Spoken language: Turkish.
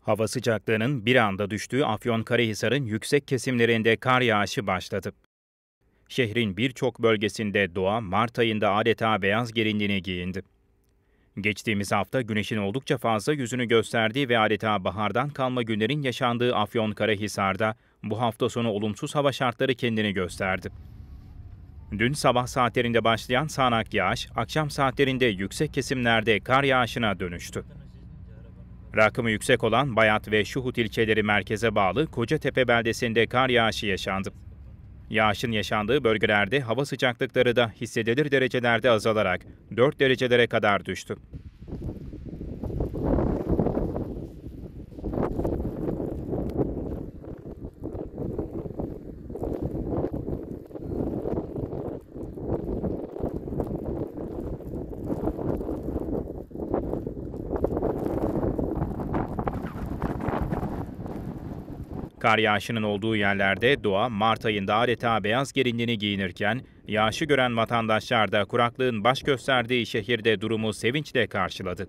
Hava sıcaklığının bir anda düştüğü Afyonkarahisar'ın yüksek kesimlerinde kar yağışı başladı. Şehrin birçok bölgesinde doğa Mart ayında adeta beyaz gelinliğine giyindi. Geçtiğimiz hafta güneşin oldukça fazla yüzünü gösterdiği ve adeta bahardan kalma günlerin yaşandığı Afyonkarahisar'da bu hafta sonu olumsuz hava şartları kendini gösterdi. Dün sabah saatlerinde başlayan sağanak yağış, akşam saatlerinde yüksek kesimlerde kar yağışına dönüştü. Rakımı yüksek olan Bayat ve Şuhut ilçeleri merkeze bağlı Kocatepe beldesinde kar yağışı yaşandı. Yağışın yaşandığı bölgelerde hava sıcaklıkları da hissedilir derecelerde azalarak 4 derecelere kadar düştü. Kar yağışının olduğu yerlerde doğa Mart ayında adeta beyaz gelinliğini giyinirken, yağışı gören vatandaşlar da kuraklığın baş gösterdiği şehirde durumu sevinçle karşıladı.